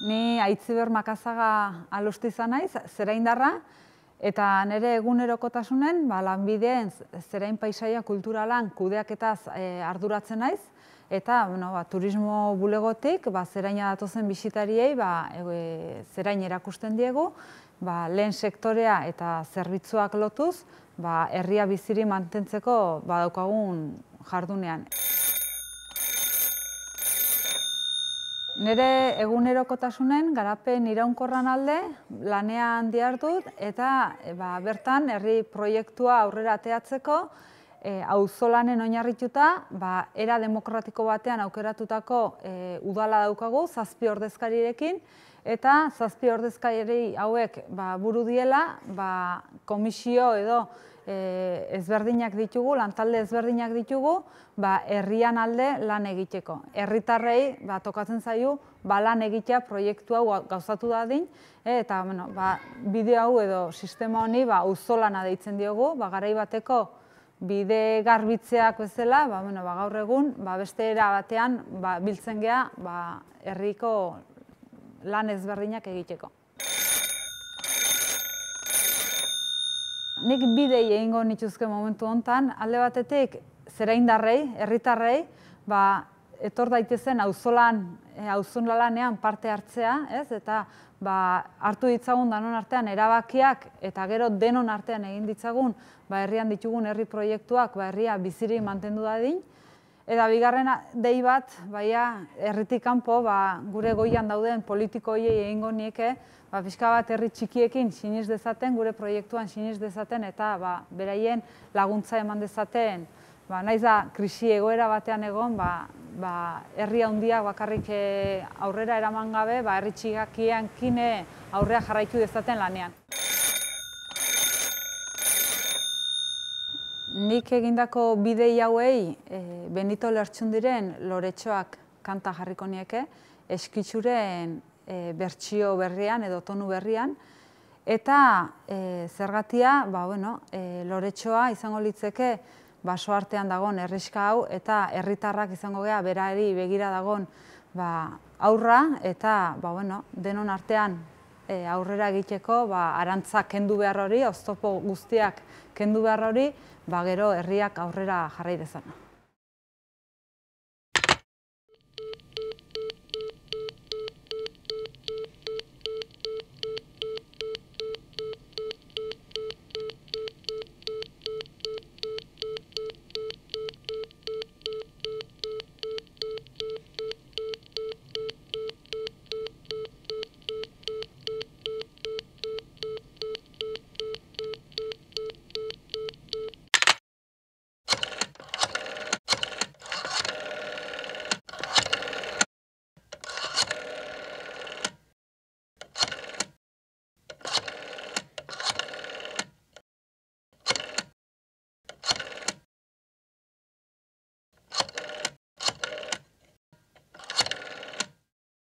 Ni aitziber makasaga alusti izan naiz, zera eta nire egunerokotasunen, ba, lanbideen zerain paisaia kulturalan kudeaketaz e, arduratzen naiz, eta bueno, ba, turismo bulegotik ba, zeraina datozen bisitariei ba, e, zerain erakusten diegu, ba, lehen sektorea eta zerbitzuak lotuz, ba, herria biziri mantentzeko badaukagun jardunean. nire egunerokotasunen garapen iraunkorran alde lanean diardut eta eh, ba, bertan herri proiektua aurrera ateatzeko eh, auzolanen oinarrituta ba, era demokratiko batean aukeratutako eh, udala daukagu zazpi ordezkarirekin eta zazpi ordezkari hauek ba, buru diela ba, komisio edo E, ezberdinak ditugu, lantalde ezberdinak ditugu, ba, herrian alde lan egiteko. Herritarrei ba, tokatzen zaio, ba, lan egitea proiektu hau gauzatu dadin, e, eta bueno, ba, bide hau edo sistema honi ba, uzolana deitzen diogu, ba, garai bateko bide garbitzeak bezala, ba, bueno, ba, gaur egun, ba, beste era batean ba, biltzen geha ba, herriko lan ezberdinak egiteko. nik bidei egingo nituzke momentu hontan, alde batetik, zera indarrei, herritarrei, ba, etor daitezen auzolan e, auzunlalanean parte hartzea, ez? Eta ba, hartu ditzagun danon artean erabakiak eta gero denon artean egin ditzagun ba herrian ditugun herri proiektuak ba herria bizirik mantendu dadin. Eta bigarrena, dei bat, baia erritik kanpo, ba, gure goian dauden politiko hiei egingo nieke, ba, fiska bat herri txikiekin sinis dezaten, gure proiektuan sinis dezaten, eta ba, beraien laguntza eman dezaten, ba, naiz da, krisi egoera batean egon, ba, ba, herri handiak bakarrik eh, aurrera eraman gabe, ba, herri txikakian kine aurrea jarraitu dezaten lanean. nik egindako bidei hauei e, Benito Lertxundiren loretxoak kanta jarriko nieke, eskitzuren e, eh, bertsio berrian edo tonu berrian, eta e, zergatia, ba, bueno, e, loretxoa izango litzeke baso artean dagon erriska hau, eta herritarrak izango gea berari begira dagon ba, aurra, eta ba, bueno, denon artean E, aurrera egiteko ba, arantza kendu behar hori, oztopo guztiak kendu behar hori, ba, gero herriak aurrera jarrai dezana.